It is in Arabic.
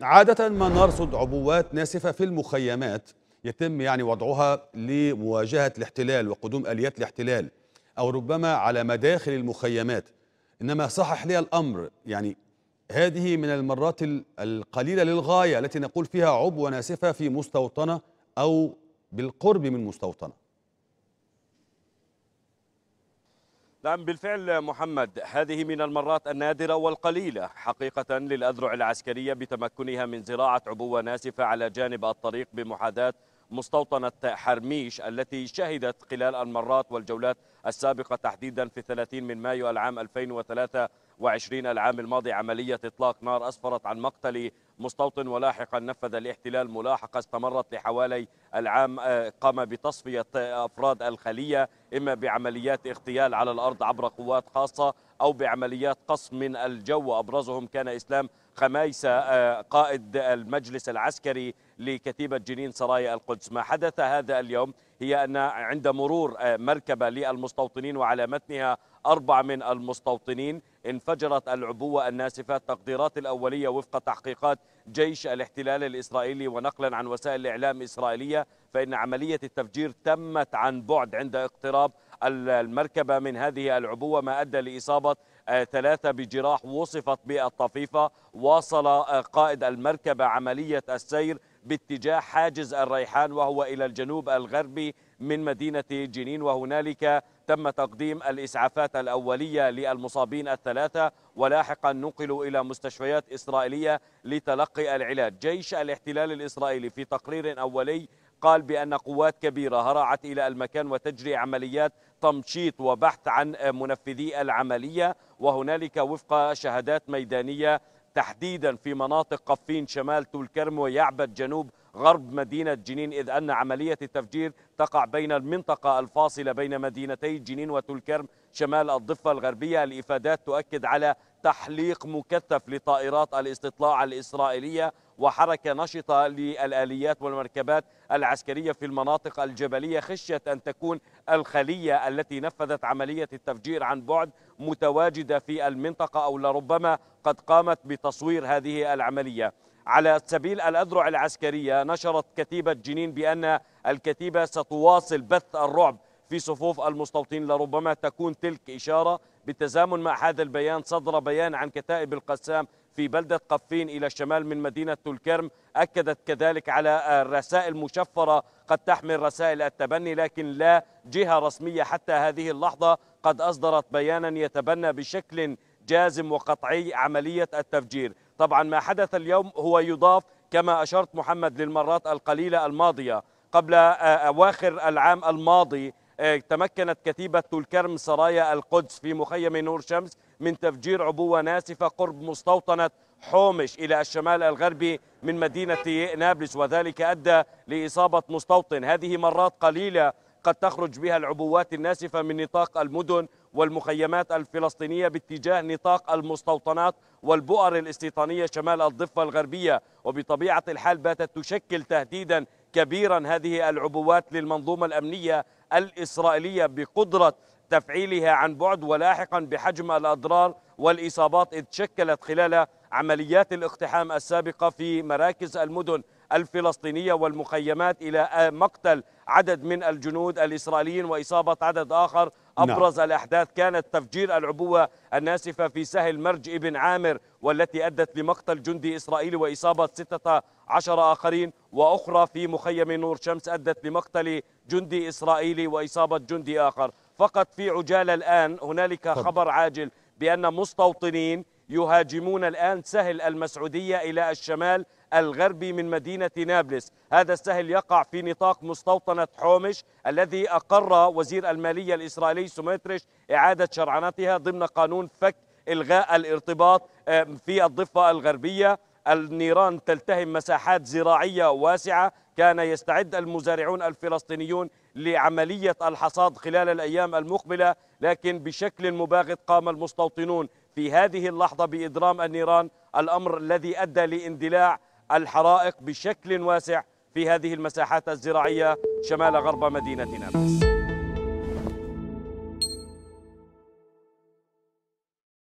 عادة ما نرصد عبوات ناسفة في المخيمات يتم يعني وضعها لمواجهة الاحتلال وقدوم آليات الاحتلال أو ربما على مداخل المخيمات إنما صحح لي الأمر يعني هذه من المرات القليلة للغاية التي نقول فيها عبوة ناسفة في مستوطنة أو بالقرب من مستوطنة نعم بالفعل محمد هذه من المرات النادرة والقليلة حقيقة للأذرع العسكرية بتمكنها من زراعة عبوة ناسفة على جانب الطريق بمحاذاة مستوطنة حرميش التي شهدت خلال المرات والجولات السابقة تحديدا في 30 من مايو العام 2023 العام الماضي عملية إطلاق نار أسفرت عن مقتل مستوطن ولاحقا نفذ الاحتلال ملاحقة استمرت لحوالي العام آه، قام بتصفية أفراد الخلية إما بعمليات اغتيال على الأرض عبر قوات خاصة أو بعمليات قصف من الجو وأبرزهم كان إسلام خمايسة آه، قائد المجلس العسكري لكتيبة جنين سرايا القدس ما حدث هذا اليوم هي أن عند مرور آه، مركبة للمستوطنين وعلى متنها أربع من المستوطنين انفجرت العبوة الناسفة التقديرات الأولية وفق تحقيقات جيش الاحتلال الإسرائيلي ونقلا عن وسائل الإعلام الإسرائيلية فإن عملية التفجير تمت عن بعد عند اقتراب المركبة من هذه العبوة ما أدى لإصابة آه، ثلاثة بجراح وصفت بالطفيفة واصل آه، قائد المركبة عملية السير باتجاه حاجز الريحان وهو إلى الجنوب الغربي من مدينة جنين وهنالك تم تقديم الإسعافات الأولية للمصابين الثلاثة ولاحقا نقلوا إلى مستشفيات إسرائيلية لتلقي العلاج جيش الاحتلال الإسرائيلي في تقرير أولي قال بأن قوات كبيرة هرعت إلى المكان وتجري عمليات تمشيط وبحث عن منفذي العملية وهنالك وفق شهادات ميدانية تحديدا في مناطق قفين شمال تول كرم ويعبد جنوب غرب مدينة جنين إذ أن عملية التفجير تقع بين المنطقة الفاصلة بين مدينتي جنين كرم شمال الضفة الغربية الإفادات تؤكد على تحليق مكثف لطائرات الاستطلاع الإسرائيلية وحركة نشطة للآليات والمركبات العسكرية في المناطق الجبلية خشية أن تكون الخلية التي نفذت عملية التفجير عن بعد متواجدة في المنطقة أو لربما قد قامت بتصوير هذه العملية على سبيل الأذرع العسكرية نشرت كتيبة جنين بأن الكتيبة ستواصل بث الرعب في صفوف المستوطنين لربما تكون تلك إشارة بالتزامن مع هذا البيان صدر بيان عن كتائب القسام في بلدة قفين إلى الشمال من مدينة الكرم أكدت كذلك على الرسائل مشفرة قد تحمل رسائل التبني لكن لا جهة رسمية حتى هذه اللحظة قد أصدرت بيانا يتبنى بشكل جازم وقطعي عملية التفجير طبعا ما حدث اليوم هو يضاف كما أشرت محمد للمرات القليلة الماضية قبل أواخر العام الماضي آه، تمكنت كتيبة الكرم سرايا القدس في مخيم نور شمس من تفجير عبوة ناسفة قرب مستوطنة حومش إلى الشمال الغربي من مدينة نابلس وذلك أدى لإصابة مستوطن هذه مرات قليلة قد تخرج بها العبوات الناسفة من نطاق المدن والمخيمات الفلسطينية باتجاه نطاق المستوطنات والبؤر الاستيطانية شمال الضفة الغربية وبطبيعة الحال باتت تشكل تهديدا كبيرا هذه العبوات للمنظومة الأمنية الإسرائيلية بقدرة تفعيلها عن بعد ولاحقا بحجم الأضرار والإصابات إذ شكلت خلال عمليات الاقتحام السابقة في مراكز المدن الفلسطينية والمخيمات إلى مقتل عدد من الجنود الإسرائيليين وإصابة عدد آخر نعم. أبرز نعم. الأحداث كانت تفجير العبوة الناسفة في سهل مرج ابن عامر والتي أدت لمقتل جندي إسرائيلي وإصابة 16 آخرين وأخرى في مخيم نور شمس أدت لمقتل جندي إسرائيلي وإصابة جندي آخر فقط في عجالة الآن هنالك خبر عاجل بأن مستوطنين يهاجمون الآن سهل المسعودية إلى الشمال الغربي من مدينة نابلس هذا السهل يقع في نطاق مستوطنة حومش الذي أقر وزير المالية الإسرائيلي سوميترش إعادة شرعنتها ضمن قانون فك إلغاء الارتباط آه، في الضفة الغربية النيران تلتهم مساحات زراعية واسعة كان يستعد المزارعون الفلسطينيون لعملية الحصاد خلال الأيام المقبلة لكن بشكل مباغت قام المستوطنون في هذه اللحظة بإدرام النيران الأمر الذي أدى لاندلاع الحرائق بشكل واسع في هذه المساحات الزراعية شمال غرب مدينة نابلس